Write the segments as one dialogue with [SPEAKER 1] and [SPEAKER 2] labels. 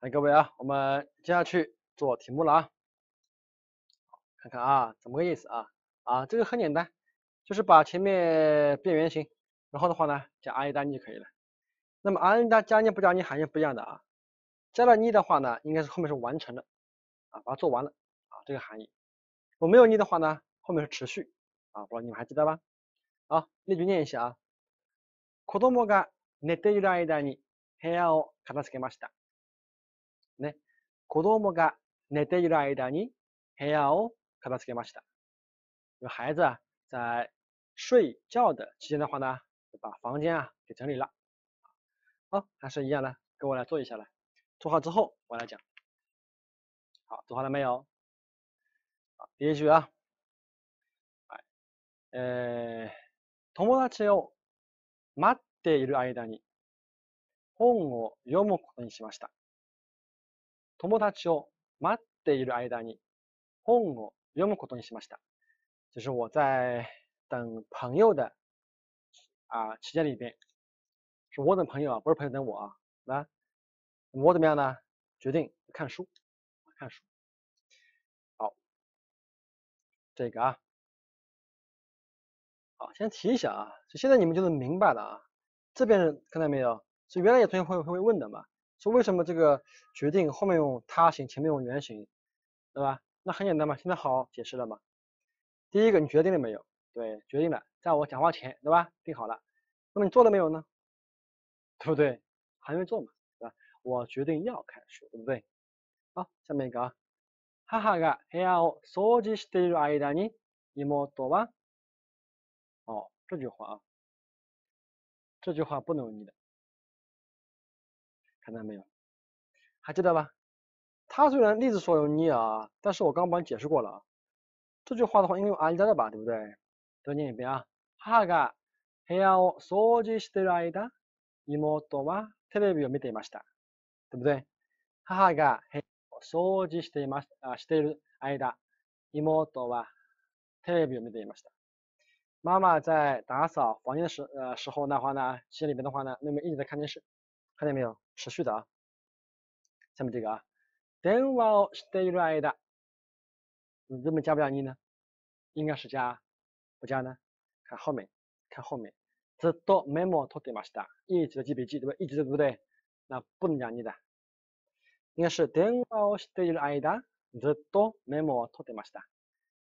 [SPEAKER 1] 来，各位啊，我们接下去做题目了啊，好，看看啊，怎么个意思啊？啊，这个很简单，就是把前面变圆形，然后的话呢，加 I N 加就可以了。那么 I N 加加尼不加尼含义不一样的啊，加了 N 的话呢，应该是后面是完成的啊，把它做完了啊，这个含义。我没有 N 的话呢，后面是持续啊，不知道你们还记得吧？啊，例句念一下，子供が寝ている間に部屋を片付けました。子供が寝ている間に部屋を片付けました。孩子在睡觉的期间的话呢，就把房间啊给整理了。好，还是一样的，跟我来做一下来。做好之后，我来讲。好，做好了没有？好，第一句啊，哎，呃，友達を待っている間に本を読むことにしました。友達を待っている間に本を読むことにしました。就是我在等朋友的啊期间里边，是我等朋友啊，不是朋友等我啊，来，我怎么样呢？决定看书，看书。好，这个啊，好，先提一下啊，就现在你们就能明白了啊。这边是看到没有？所以原来有同学会会问的嘛。说为什么这个决定后面用他形，前面用原形，对吧？那很简单嘛，现在好解释了嘛。第一个你决定了没有？对，决定了，在我讲话前，对吧？定好了。那么你做了没有呢？对不对？还没做嘛，对吧？我决定要看书，对。不对？好，下面一个，爸爸が部屋を掃除している間に妹は……哦，这句话啊，这句话不能用的。看到没有？还记得吧？他虽然例子说有你啊，但是我刚帮你解释过了啊。这句话的话，应该用あい的吧，对不对？念一遍啊。母が部屋を掃除している間、妹はテレビを見ていました。对不对？母が部屋を掃除していました、している間、妹はテレビを見ていました。妈妈在打扫房间的时、呃时候的话呢，心里面的话呢，妹妹一直在看电视。看见没有？持续的啊。下面这个啊，電話をしている間，你这么加不加音呢？应该是加，不加呢？看后面，看后面。ずっとメモを取っていました。一直的记笔记，对不对？一直的，对不对？那不能加你的，应该是電話をしている間、ずっとメモを取っていました。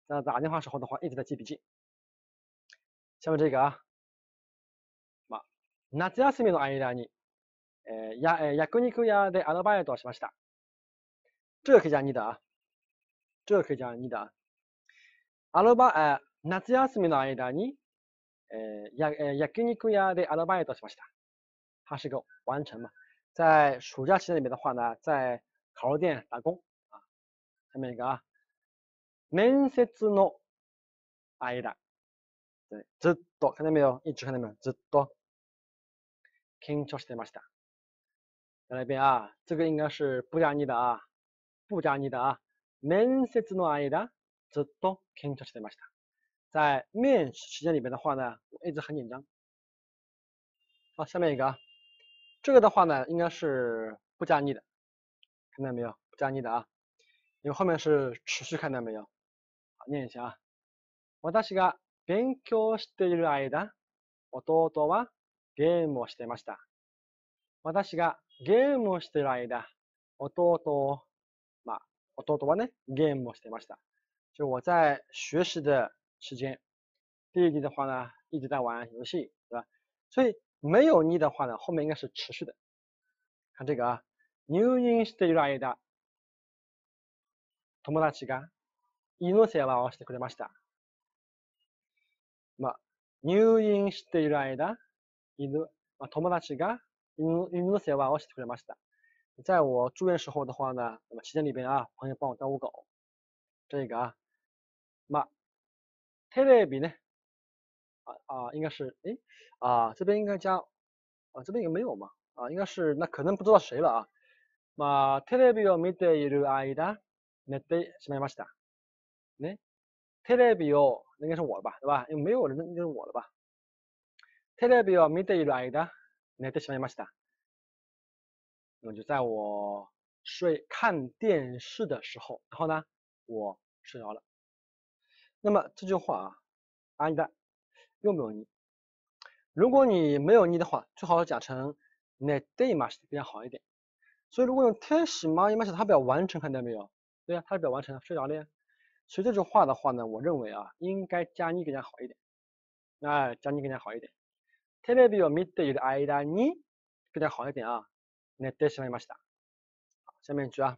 [SPEAKER 1] 那打电话时候的话，一直在记笔记。下面这个啊，ま夏休みの間にえや、え焼肉屋でアルバイトをしました。这可以加你的。这可以加你的。アルバ、え夏休みの間に、えや、え焼肉屋でアルバイトしました。它是个完成嘛。在暑假期间里面的话呢，在烤肉店打工啊。下面一个啊，面接の間。ずっと看到没有？一直看到没有？ずっと。緊張してました。再来一遍啊，这个应该是不加 N 的啊，不加 N 的啊。在面时间里边的话呢，我一直很紧张。好，下面一个啊，这个的话呢，应该是不加 N 的，看到没有？不加 N 的啊，因为后面是持续，看到没有？好，念一下啊。私が勉強している間、弟はゲームをしていました。私がゲームをしてる間、弟を、まあ、弟はね、ゲームをしてました。就我在学習的时间，弟弟的话呢，一直在玩游戏，对吧？所以没有你的话呢，后面应该是持续的。看这个啊，入院している間、友達が胃の世話してくれました。まあ、入院している間、友達が你你些吧，我在我住院时候的话呢，那么期间里边啊，朋友帮我照我搞这个啊嘛。テレビ呢？啊啊，应该是诶啊，这边应该加啊，这边应该没有嘛啊，应该是那可能不知道谁了啊嘛。テレビを見ている間、ネッしまいましたね。テレビを，那应该是我的吧，对吧？为没有人、那应该是我的吧。テレビを見ている間。Night time, m s t e 那么就在我睡看电视的时候，然后呢，我睡着了。那么这句话啊，安妮的，用不用你？如果你没有你的话，最好讲成 n i g t t m s t 比较好一点。所以如果用天使嘛，因为嘛是它表完成，看到没有？对呀，它是表完成，睡着了呀。所以这句话的话呢，我认为啊，应该加你更加好一点。那加你更加好一点。テレビを見ている間に、比较好一点寝てしまいました。下面一句啊，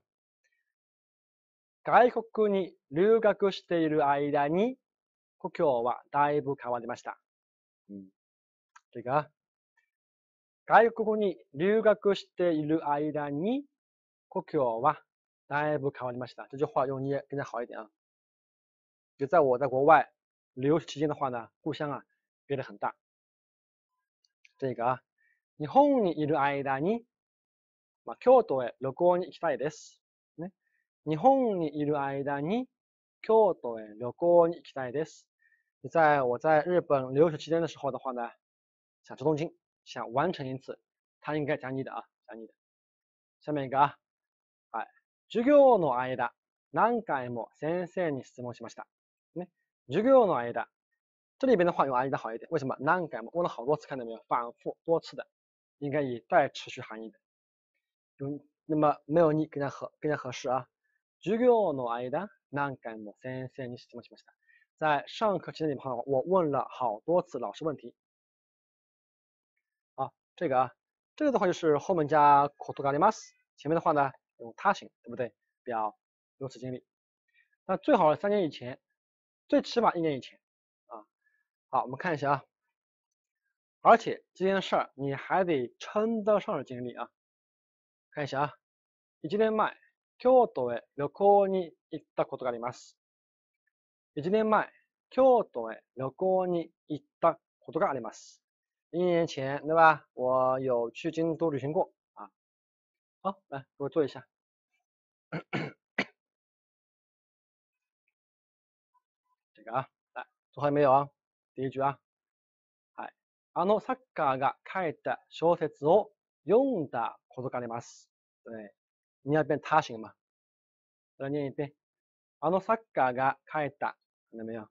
[SPEAKER 1] 外国に留学している間に、故郷はだいぶ変わりました。うん。というか、外国に留学している間に、故郷はだいぶ変わりました。这句话用捏更加好一点啊。就在我在国外留学期间的话呢，故乡啊变得很大。生が日本にいる間に、まあ、京都へ旅行に行きたいです。ね、日本にいる間に京都へ旅行に行きたいです。在我在日本留学期间的时候的话呢，想去东京，想完成一次。他应该讲你的啊，讲你的。下面一个啊，哎，授業の間、何回も先生に質問しました。ね、授業の間、这里边的话用 I 的好一点，为什么？o n game 问了好多次，看到没有？反复多次的，应该以带持续含义的。用那么没有你更加合更加合适啊。授業の間、難改も先生にしました。在上课期间里，朋友，我问了好多次老师问题。啊，这个啊，这个的话就是后面加こっとがります，前面的话呢用他形，对不对？表如此经历。那最好三年以前，最起码一年以前。好，我们看一下啊，而且这件事儿你还得称得上的经历啊，看一下啊，一一年前，对吧？我有去京都旅行过啊，好，来给我做一下，这个啊，来做好没有啊？第一いは、い。あのサッカーが書いた小説を読んだことがあります。对。你要变他行吗来念一遍。あのサッカーが書いた。看到没有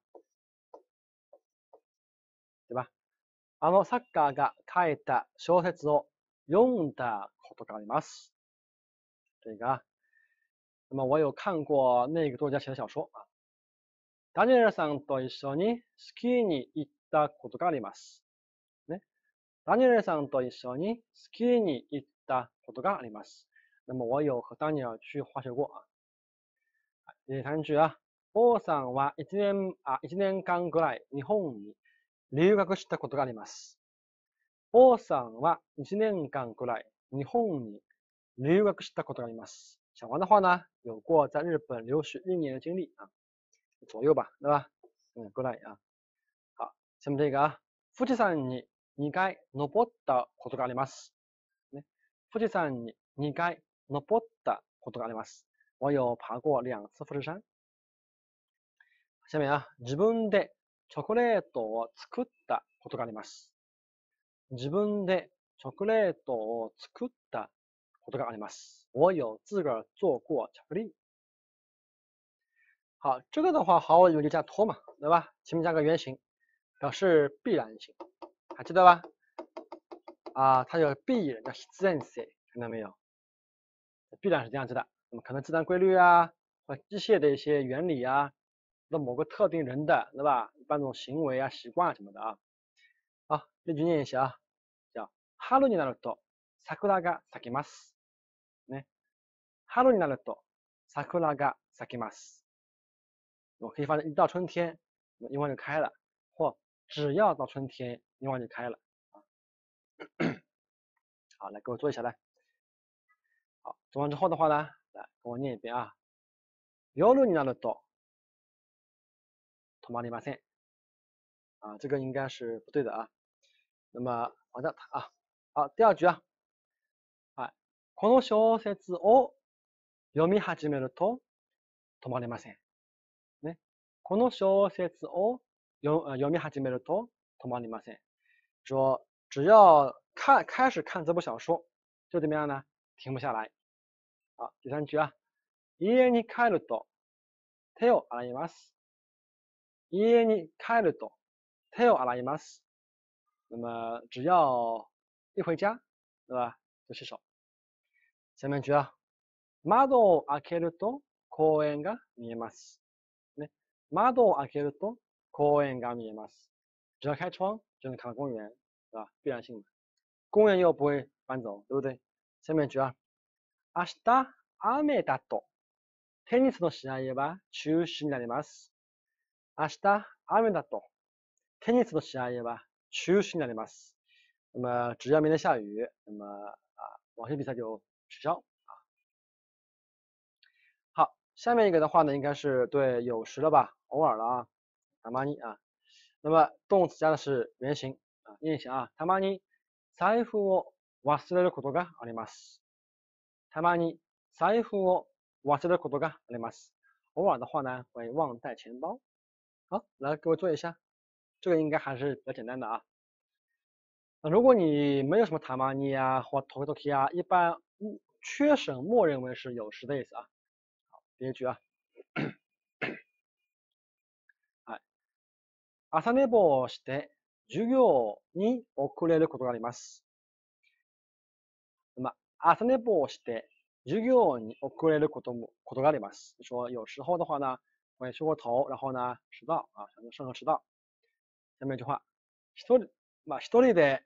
[SPEAKER 1] 对吧あのサッカーが書いた小説を読んだことがあります。这个，那么我有看过那个作家写的小说啊，ダニエルさんと一緒にスキーに行ったことがあります。ね。ダニエルさんと一緒にスキーに行ったことがあります。那么我有和ダニエル去滑雪过啊。第三句は、王さんは一年、あ、1年間ぐらい日本に留学したことがあります。王さんは一年間ぐらい日本に留学したことがあります。小王的话呢，有过在日本留学一年的经历啊。左右吧，对吧？嗯，过来啊。好，下面这个啊，富士山に2回登ったことがあります。ね、富士山に2回登ったことがあります。我有爬过两次富士山。下面啊，自分でチョコレートを作ったことがあります。自分でチョコレートを作ったことがあります。我有自个儿做过巧克力。好，这个的话毫无疑问就叫托嘛，对吧？前面加个原型，表示必然性，还记得吧？啊，它叫必然的自然性，看到没有？必然，是这样子的，那么可能自然规律啊，或机械的一些原理啊，或某个特定人的，对吧？一般这种行为啊、习惯啊什么的啊。好，句念一下啊，叫哈 e l l o 多なる拉嘎萨咲马斯，呢，Hello になると桜が咲き我可以发现，一到春天，樱花就开了；或只要到春天，樱花就开了。好，来给我做一下，来。好，做完之后的话呢，来跟我念一遍啊。よろになると、止まりません。啊，这个应该是不对的啊。那么往下啊。好，第二句啊。この小説を読み始めると止まりません。この小説を読み呃有名还集美了多，同胞说，只要看开始看这部小说，就怎么样呢？停不下来。好，第三句啊，一夜你开的多，t o e l 洗手。一夜你开的多，towel 洗手。那么只要一回家，对吧？就洗手。下面句啊，窓を開けると公園が見えます。窓を開けると公園が見えます。只要开窗就能看到公园，是吧？必然性嘛。公园又不会搬走，对不对？下面一句话。明日雨だとテニスの試合は中止になります。明日雨だとテニスの試合は中止になります。那么只要明天下雨，那么啊，网球比赛就取消啊。好，下面一个的话呢，应该是对有时了吧？偶尔了啊，たまに啊，那么动词加的是原型啊，念一下啊，たまに財布を忘れることがあります。たまに財布を忘れることがあります。偶尔的话呢，会忘带钱包。好，来给我做一下，这个应该还是比较简单的啊。如果你没有什么たまに啊或 t 頭回と k 啊，一般缺省默认为是有时的意思啊。好，第一句啊。朝寝坊をして授業に遅れることがあります。朝寝坊して授業に遅れることもことがあります。说有时候的话呢，会睡过头，然后呢迟到啊，上课迟到。下面一句话、一人まあ一人で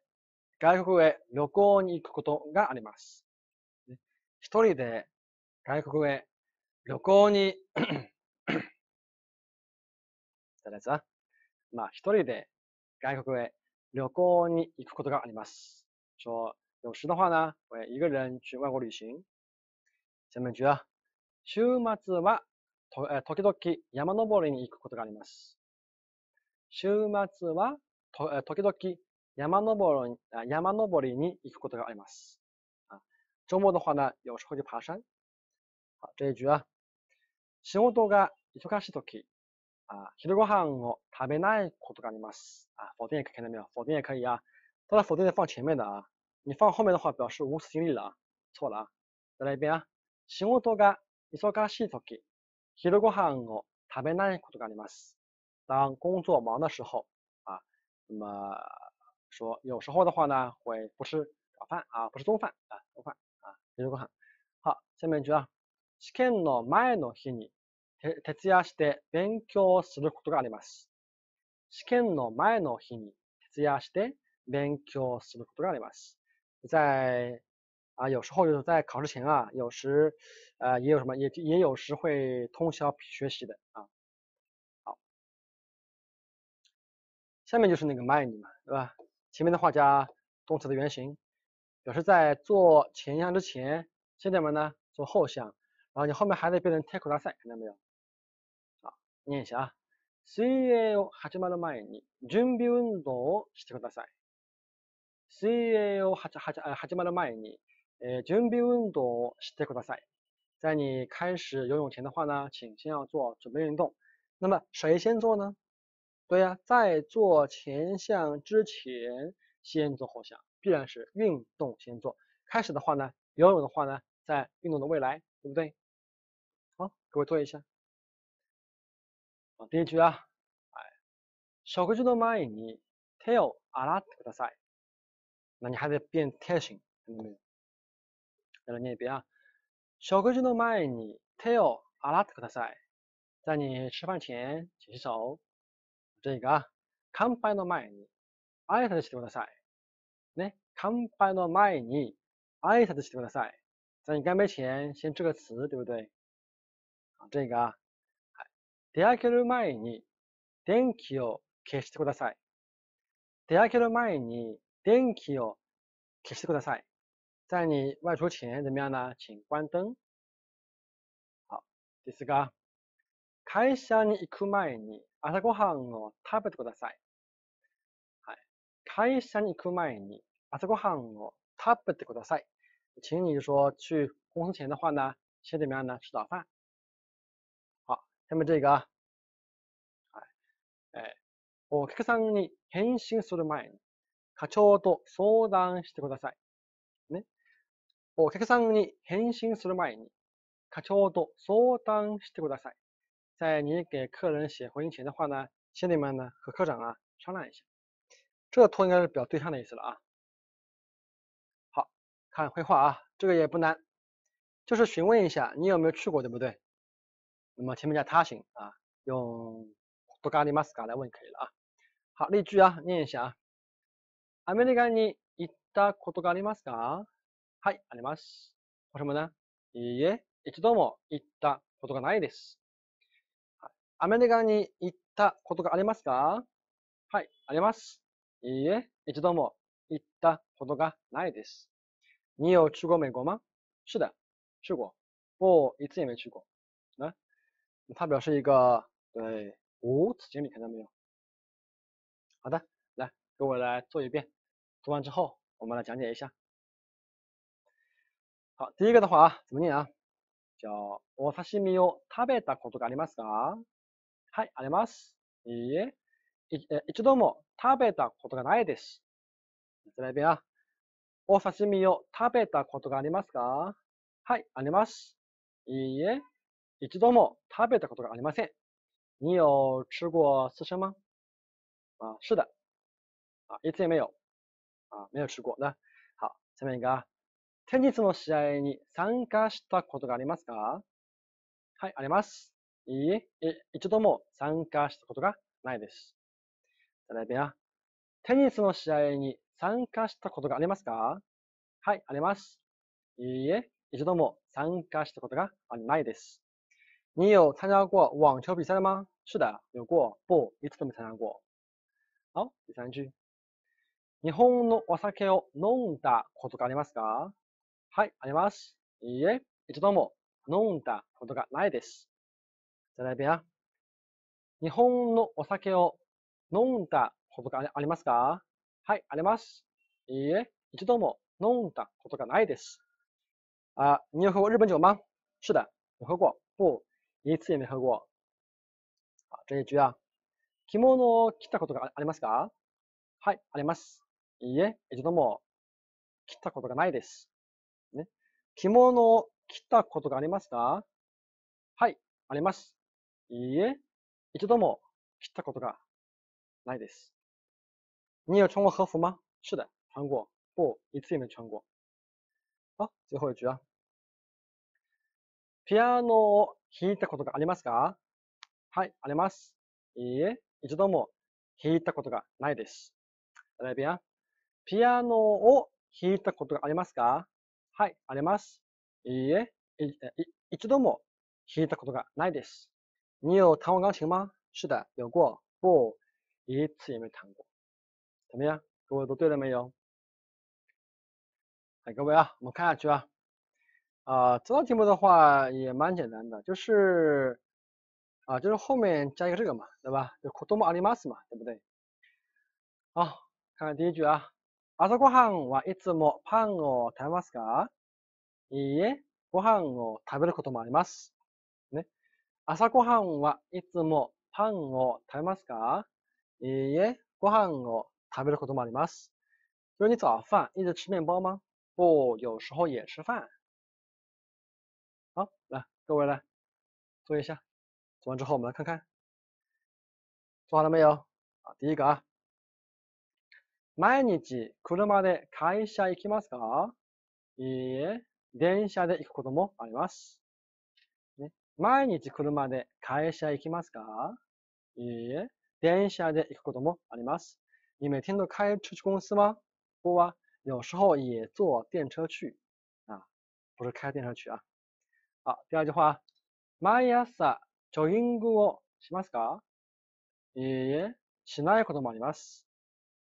[SPEAKER 1] 外国へ旅行に行くことがあります。一人で外国へ旅行に再来一次まあ、一人で外国へ旅行に行くことがあります。说有时的话呢，我一个人去外国旅行。下面句啊，週末はとえ時々山登りに行くことがあります。週末はとえ時々山登り山登りに行くことがあります。啊，周末的话呢，有时候去爬山。好，这一句啊，仕事が忙しいとき、啊，昼ごはんを食べないことがあります啊，否定也看到没有？否定也可以啊，它的否定是放前面的啊，你放后面的话表示无此经历了，错了。再来一遍啊，仕事が忙しいとき、昼ごはを食べないことがあります。当工作忙的时候啊，那么说有时候的话呢，会不吃早饭啊，不吃中饭啊，中饭啊，中午饭。好，下面一句啊，試験の前の日に。彻徹夜ります。在啊，有时候有在考试前啊，有时呃也有什么，也也有时会通宵学习的啊。好，下面就是那个 mind 嘛，对吧？前面的话加动词的原形，表示在做前项之前先怎么呢？做后项，然后你后面还得变成 take 大赛，看到没有？念ねえ者、水泳を始まる前に準備運動をしてください。水泳を始まる前に準備運動をしてください。在你开始游泳前的话呢，请先要做准备运动。那么谁先做呢？对呀，在做前项之前先做后项，必然是运动先做。开始的话呢，游泳的话呢，在运动的未来，对不对？好，各位做一下。第一句啊，哎，食事の前に手を洗ってください。那你还在变泰式，到没有？再来念一遍啊，食事の前に手を洗ってください。在你吃饭前，请洗手。这个，啊，乾杯の前に挨拶してください。呢，乾杯の前に挨拶してください。在你干杯前，先致个词，对不对？啊，这个啊。出かける前に電気を消してください。出かける前に電気を消してください。在你外出前怎么样呢？请关灯。好、ですが、会社に行く前に朝ごはんを食べてください。はい。会社に行く前に朝ごはんを食べてください。请你说去公司前的话呢，先怎么样呢？吃早饭。下面这个啊，哎，お客さんに返信する前に課長と相談してください。ね、お客さんに返信する前に課長と相談してください。在你给客人写回信的话呢，这里面呢和科长啊商量一下。这个“托”应该是表对象的意思了啊。好看会话啊，这个也不难，就是询问一下你有没有去过，对不对？那么前面加他形啊，用とがありますか来问可以了啊。好，例句啊，念一下啊。アメリカに行ったことがありますかはい、あります。什么呢いいえ、一度も行ったことがないです。アメリカに行ったことがありますかはい、あります。いいえ、一度も行ったことがないです。你有去过美国吗是的、去过。我一次也没去过。它表示一个对无此结理，看到没有？好的，来各位来做一遍，做完之后我们来讲解一下。好，第一个的话啊，怎么念啊？叫お刺身を食べたことがありますか？はい、あります。いいえ一度も食べたことがないです。再来一遍啊。お刺身を食べたことがありますか？はい、あります。いいえ。一度も食べたことがありません。你有吃过刺身吗？啊，是的。啊，一次也没有。啊，没有吃过。那好，下面一个。テニスの試合に参加したことがありますかはい、あります。いいえ、一度も参加したことがないです。テレビや、テニスの試合に参加したことがありますかはい、あります。いいえ、一度も参加したことがないです。你有参加过网球比赛了吗？是的，有过。不，一次都没参加过。好，第三句。日本のお酒を飲んだことがありますかはい、あります。いいえ、一度も飲んだことがないです。再来一遍。日本のお酒を飲んだことがありますかはい、あります。いいえ、一度も飲んだことがないです。あ、你有喝过日本酒吗？是的，有喝过。不，一次也没喝过。好，这一句啊。着物を切たことがありますかはい、あります。いいえ、一度も切たことがないです。ね。着物を切たことがありますかはい、あります。いいえ、一度も切たことがないです。你有穿过和服吗是的、穿过。不、一次也没穿过。好、最后一句啊。ピアノを弾いたことがありますかはい、あります。いいえ、一度も弾いたことがないです。アラビア、ピアノを弾いたことがありますかはい、あります。いいえ、一度も弾いたことがないです。你有弹过钢琴吗？是的，有过。不，一次也没弹过。怎么样，各位都对了没有？哎，各位啊，我们看下去啊。啊，这道题目的话也蛮简单的，就是啊，就是后面加一个这个嘛，对吧？就多么阿里 m 斯嘛，对不对？好，看看第一句啊，阿ごはん哇，一つも胖哦，を食べますか？いいえ、ごはんを食べることもあります。ね？朝ごはんはいつもパンを食べます的库いえ、ごはんを食べることもあります。就是你早饭一直吃面包吗？不，有时候也吃饭。好，来各位来做一下，做完之后我们来看看，做好了没有？啊，第一个啊，毎日車で会社行きますか？いいえ、電車で行くこともあります。ね、毎日車で会社行きますか？いいえ、電車で行くこともあります。你每天都开车去公司吗？不啊，有时候也坐电车去啊，不是开电车去啊。好，第二句话，毎朝ジョギングをしますかいいえ、しないこともあります。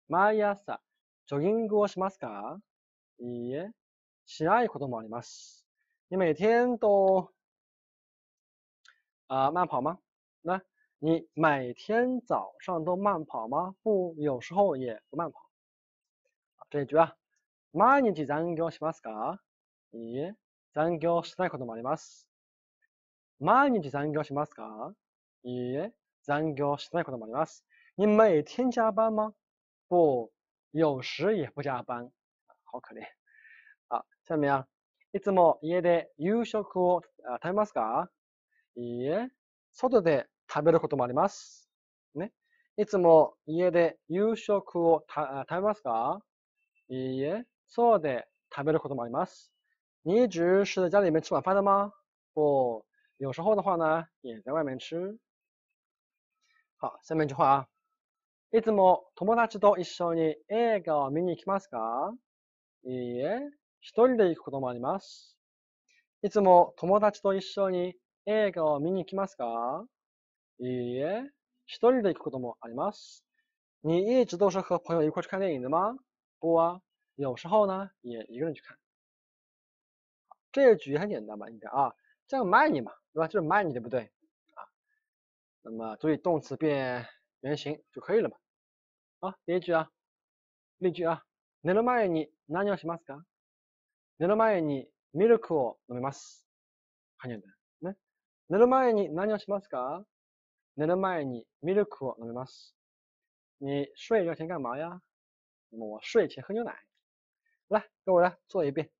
[SPEAKER 1] 毎朝ジョギングをしますかいいえ、しないこともあります。你每天都あ、慢跑吗？那你每天早上都慢跑吗？不，有时候也不慢跑。这一句啊，毎日残業しますか？いいえ。残業してないこともあります。毎日残業しますかいいえ、残業してないこともあります。你每天加班吗不、有时也不加班。好可怜。あ、下面いつも家で夕食を食べますかいいえ、外で食べることもあります。ね。いつも家で夕食を食べますかいいえ、そうで食べることもあります。你一直是在家里面吃晚饭的吗？不，有时候的话呢，也在外面吃。好，下面一句话啊，いつも友達と一緒に映画を見に行きますか？いいえ、一人で行くこともあります。いつも友達と一緒に映画を見に行きますか？いいえ、一人で行くこともあります。你一直都是和朋友一块去看电影的吗？不啊，有时候呢，也一个人去看。这个句很简单吧？你看啊，这样卖你嘛，对吧？就是卖你，对不对？啊，那么注意动词变原形就可以了嘛。啊，一句啊，例句啊，寝る前に何をしますか？寝る前にミルクを飲めます。看见没？ね？寝る前に何をしますか？寝る前にミルクを飲めます。你睡觉前干嘛呀？那么我睡前喝牛奶。来，跟我来做一遍。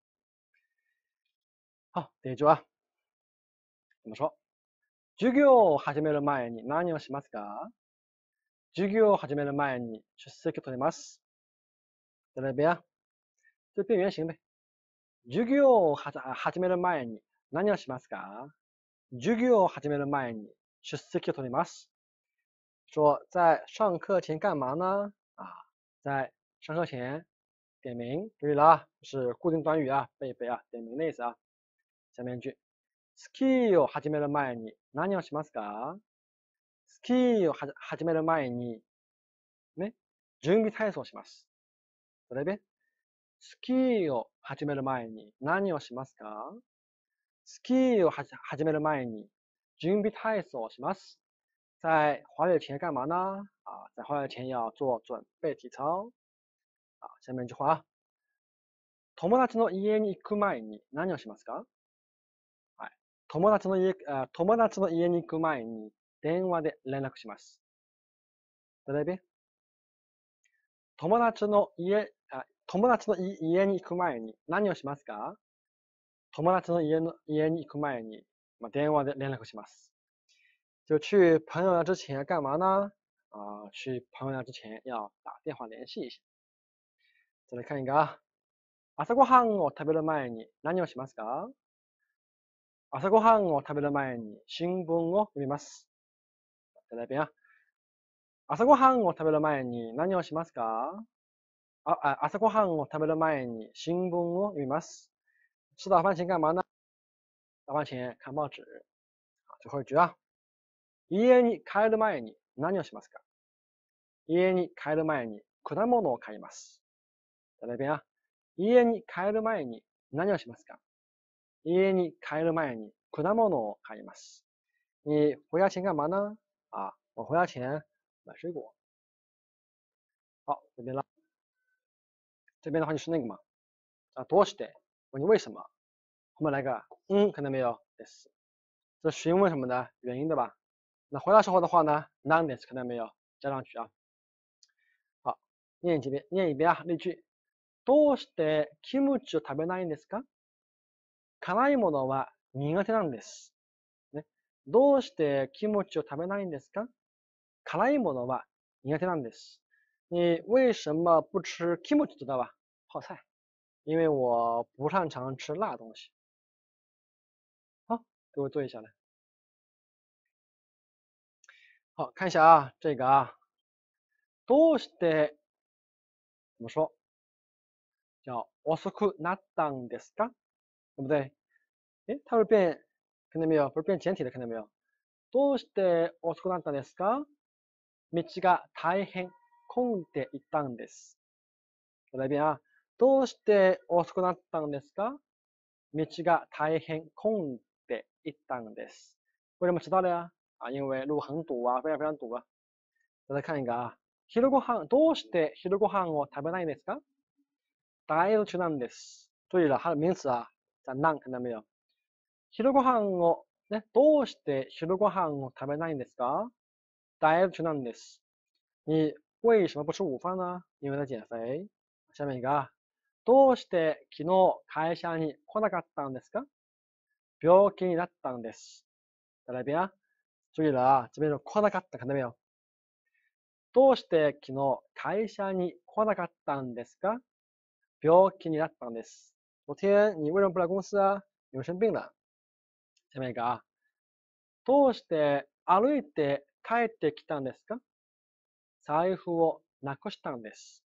[SPEAKER 1] 好，一句啊，怎么说？“授業を始める前に何をしますか？”“授業を始める前に出席を取ります。”再来一遍，就变原形呗。“授業を始める前に何をしますか？”“授業を始める前に出席を取ります。”说在上课前干嘛呢？啊，在上课前点名。注意了，是固定短语啊，背一背啊，点名的意思啊。ちなみに、スキーを始める前に何をしますかスキーを始める前に、ね、準備体操をします。それで、スキーを始める前に何をしますかスキーを始める前に準備体操をします。在花月前干嘛呢？啊，在花月前要做准备体操。啊，下面一句话。友達の家に行く前に何をしますか友達の家、友達の家に行く前に電話で連絡します。例えば、友達の家、友達の家に行く前に何をしますか友達の家の家に行く前に、まあ、電話で連絡します。就去朋友那之前干嘛呢？啊、去朋友那之前要打电话联系一下。再来看一个啊，朝ごはんを食べる前に何をしますか？朝ごはんを食べる前に新聞を読みます。朝ごはんを食べる前に何をしますかあ朝ごはんを食べる前に新聞を読みます。吃早饭前干嘛呢早饭前看报纸。最後一句は、家に帰る前に何をしますか家に帰る前に果物を買います。家に帰る前に何をしますかええに買いまえに、こなものの買います。你回家前干嘛呢？啊，我回家前买水果。好，这边了。这边的话就是那个嘛。啊，どうして？问你为什么？后面来个嗯，看到没有？です。这询问什么呢？原因对吧？那回答时候的话呢？n n o of e this，看到没有？加上去啊。好，ねえ、这边、ねえ、这边、了一句。どうしてキムチを食べないんですか？辛いものは苦手なんです。ね、どうしてキムチを食べないんですか辛いものは苦手なんです。你为什么不吃キムチ c h i 知道吧？泡菜，因为我不擅长吃辣东西。好，给我对一下来。好看一下啊，这个啊，どうして怎么说？叫おすくなったんですか？对不对？え、タオル看到没有？不是变简体的，看到没有？どうして遅くなったんですか道が大変混んでいたんです。来一遍啊！どうして遅くなったんですか道が大変混んでいたんです。为什么迟到了呀？啊，因为路很堵啊，非常非常堵啊。再来看一个啊，昼ごどうして昼ごを食べないんですか？大中なんです。注意了，名啊，じゃあ、ななめよ。昼ご飯を、ね、どうして昼ご飯を食べないんですかダイエットなんです。你为什么不吃午饭呢因为在减肥。下面一が、どうして昨日会社に来なかったんですか病気になったんです。再ら一や、啊。注意了啊，这边来なかったかなめよ。どうして昨日会社に来なかったんですか病気になったんです。昨天你为什么不来公司啊？你们生病了。下面一个啊。どうして歩いて帰ってきたんですか財布をなくしたんです。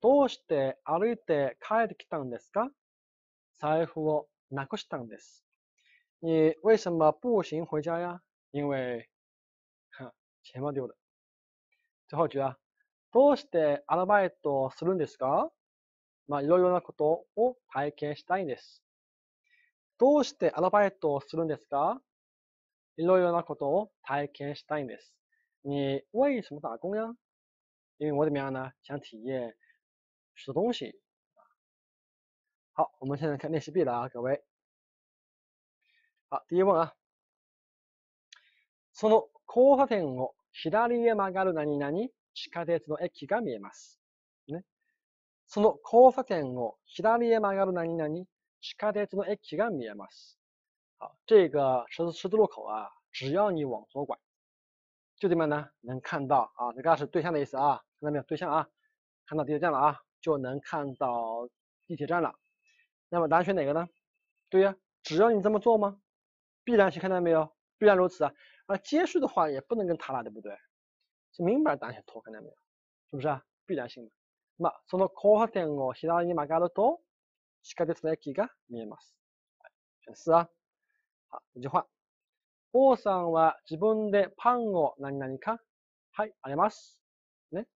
[SPEAKER 1] どうして歩いて帰ってきたんですか財布をなくしたんです。你为什么步行回家呀？因为钱包丢了。最后一句啊，どうしてアルバイトするんですかまあ、いろいろなことを体験したいんです。どうしてアルバイトをするんですかいろいろなことを体験したいんです。你为什么打工呀？因为我怎么样呢？想体验许多东西。好，我们现在看练习 B 了啊，各位。好，第一问啊，その交差点を左へ曲がる何々、地下鉄の駅が見えます。その交差点を左に曲がるなになに近辺の駅が見えます。好，这个十字十字路口啊，只要你往左拐，就这边呢能看到啊，那个是对象的意思啊，看到没有？对象啊，看到地铁站了啊，就能看到地铁站了。那么答案选哪个呢？对呀，只要你这么做吗？必然性，看到没有？必然如此啊。啊，接续的话也不能跟他拉对不对？是明摆答案选拖，看到没有？是不是啊？必然性的。まあ、その交差点を左に曲がると、地下鉄の駅が見えます。はい。1一句话。王さんは自分でパンを何々かはい、あります。ね。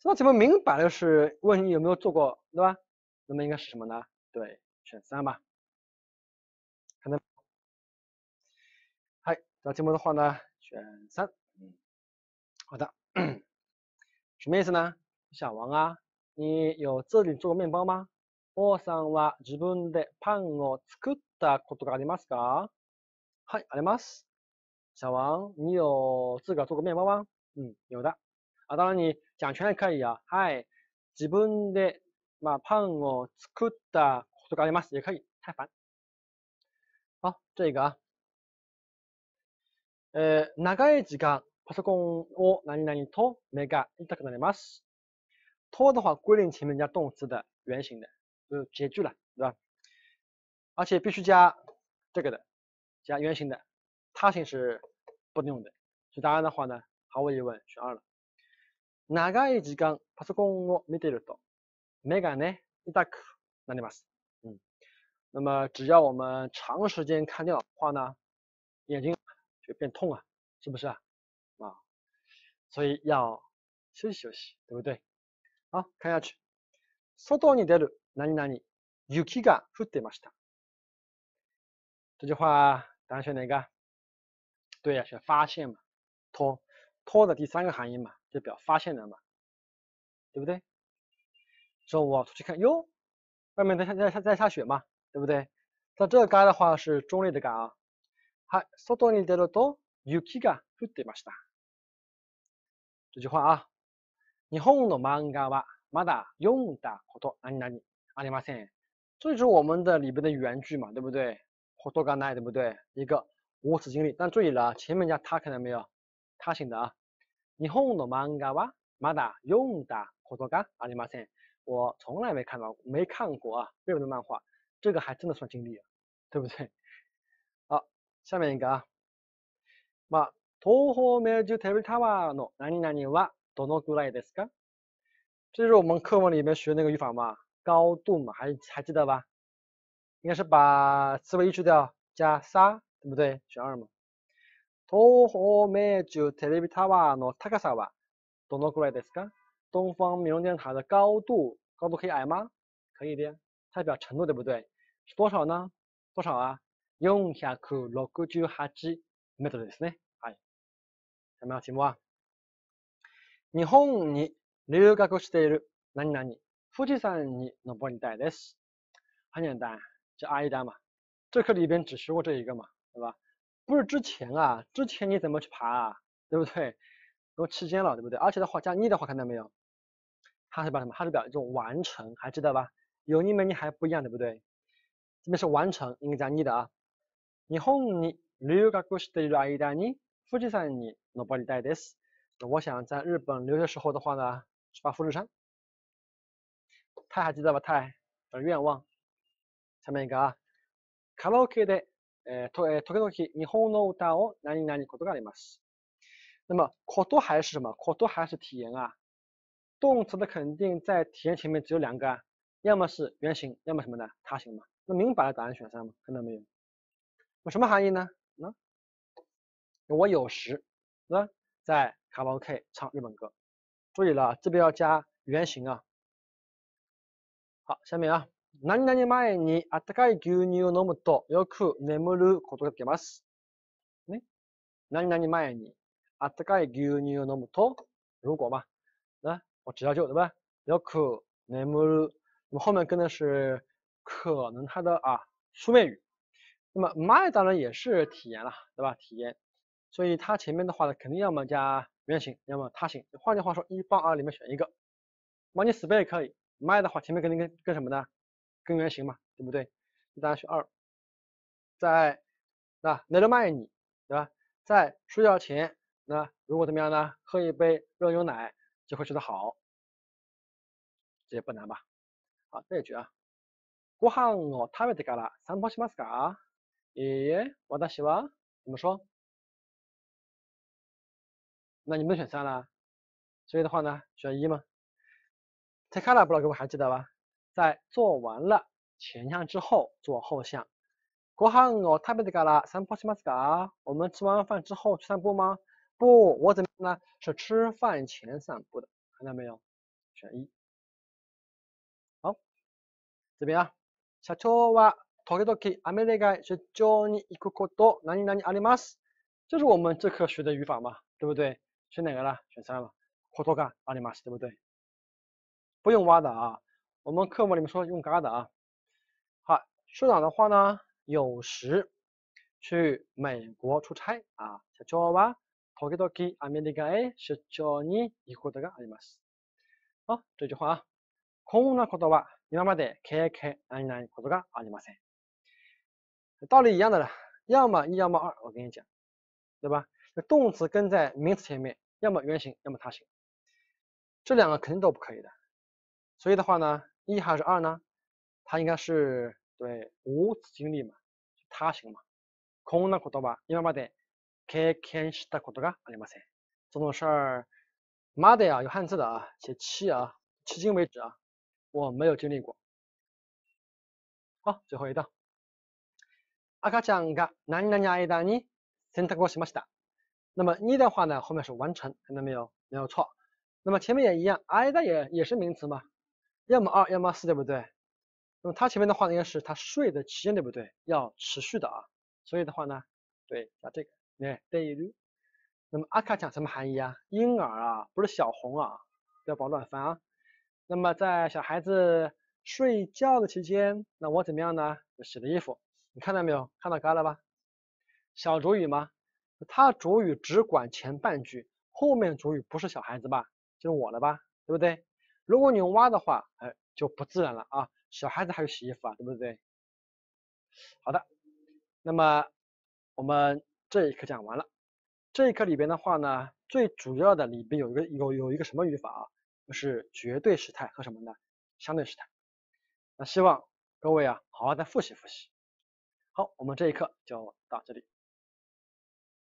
[SPEAKER 1] その咱们明白的是问你有没有做过，对吧？那么应该是什么呢？对，选三吧。看到。嗨，那题目的话呢，选三。好的什么意思呢？小王啊、你有自己做面包吗王さんは自分でパンを作ったことがありますかはい、あります。小王、你有自己做过面包吗嗯、有的。あ、当然你讲全也可以啊。はい。自分で、まあ、パンを作ったことがあります。也可以。太烦。好、这个啊。え長い時間、パソコンを何々と目が痛くなります。拖的话，规定前面加动词的原形的，就截句了，对吧？而且必须加这个的，加原形的，他形是不能用的。所以答案的话呢，毫无疑问选二了。哪个一起讲？不是公我没得了多，没敢呢？一大克，那你没嗯。那么只要我们长时间看电脑的话呢，眼睛就变痛啊，是不是啊？啊，所以要休息休息，对不对？好，看下去。外头去，外头去。外头去。外头去。外头去。外头去。外头去。外头去。外头去。外头去。外头去。外头去。外头去。外头去。外头去。外头去。外头去。外头外头去。外头去。外头去。外对去。外头去。外头外头去。外头去。外头外头去。外头去。外头去。外头去。外头去。外头去。你看了漫画吗？马达用的好多阿尼哪里阿里吗森，这就是我们的里边的原句嘛，对不对？好多干奈对不对？一个我此经历，但注意了，前面加他，看到没有？他型的啊。你看了漫画吗？马达用的好多干阿里吗森，我从来没看到，没看过啊，日本的漫画，这个还真的算经历了，对不对？好，下面一个，啊。嘛，東方明珠電視塔のなになには。どのくらいですか？这就是我们课文里面学那个语法嘛，高度嘛，还还记得吧？应该是把词汇移除掉，加さ，对不对？选二嘛。東方明珠テレビタワーの高さはどのくらいですか？东方明珠电视塔的高度，高度可以矮吗？可以的，它代表程度，对不对？是多少呢？多少啊？168メートルですね。はい、お待たせしました。日本に留学している何々、富士山に登りたいです。很简单，就挨一单嘛。这课里边只学过这一个嘛，对吧？不是之前啊，之前你怎么去爬啊？对不对？都期间了，对不对？而且的话，加你的话，看到没有？它是表什么？它是表一种完成，还记得吧？有你没你还不一样，对不对？这边是完成，应该加你的啊。日本に留学している間に富士山に登りたいです。我想在日本留学时候的话呢，去爬富士山。太还记得吧？太的愿望。下面一个啊，卡拉 OK 的，えとえ時々日本の歌を何何することがあります。那么こと还是什么？こと还是体验啊。动词的肯定在体验前面只有两个，要么是原型，要么什么呢？他行嘛。那明摆的答案选三嘛，看到没有？那什么含义呢？那我有时啊在。卡拉 OK 唱日本歌，注意了，这边要加原型啊。好，下面啊，なに前に、あかい牛乳飲むとよく眠ることできます。呢？なに前に、あかい牛乳飲むと，如果嘛，来，我只要就对吧？よく眠る，那么后面跟的是可能它的啊书面语。那么 my 当然也是体验了，对吧？体验，所以它前面的话呢，肯定要么加。圆形，要么他型。换句话说，一帮二里面选一个。买你死背可以，卖的话前面肯定跟跟什么呢？跟圆形嘛，对不对？大家选二。在那，ねる卖你，对吧？在睡觉前，那如果怎么样呢？喝一杯热牛奶就会睡得好。这也不难吧？好，这一句啊。ご飯を食べながら三杯しますか？ええ、私は怎么说？那你们选三了，所以的话呢，选一吗？太卡拉不知道各位还记得吧？在做完了前项之后做后项。国汉我太贝的嘎啦，散步西马斯嘎。我们吃完饭之后去散步吗？不，我怎么呢？是吃饭前散步的，看到没有？选一。好，这边啊。就是我们这课学的语法嘛，对不对？选哪个呢？选三了，活脱干阿里玛斯，对不对？不用挖的啊，我们课文里面说用嘎的啊。好，社长的话呢，有时去美国出差啊，学中文。Tokidoki, ame ni ga shi c h o n koto a m a 这句话啊，このことは今まで経験がないことがありません。道理一样的了，要么一，要么二，我跟你讲，对吧？动词跟在名词前面，要么原形，要么他形，这两个肯定都不可以的。所以的话呢，一还是二呢？它应该是对，无此经历嘛，他形嘛。空那古多吧，一般般点。开开是大古多噶，阿里巴塞。这种事儿，妈的啊，有汉字的啊，写七啊。迄今为止啊，我没有经历过。好，最后一道。赤ちゃんがなになに間に洗濯をしました。那么你的话呢？后面是完成，看到没有？没有错。那么前面也一样，I 的也也是名词嘛，要么二要么四，对不对？那么它前面的话呢，应该是它睡的期间，对不对？要持续的啊。所以的话呢，对，加这个，你看 d a 那么阿卡讲什么含义啊？婴儿啊，不是小红啊，不要搞乱翻啊。那么在小孩子睡觉的期间，那我怎么样呢？洗了衣服，你看到没有？看到嘎了吧？小主语吗？它主语只管前半句，后面主语不是小孩子吧，就是我了吧，对不对？如果你用挖的话，哎，就不自然了啊，小孩子还有洗衣服啊，对不对？好的，那么我们这一课讲完了，这一课里边的话呢，最主要的里边有一个有有一个什么语法啊，就是绝对时态和什么呢？相对时态。那希望各位啊，好好再复习复习。好，我们这一课就到这里。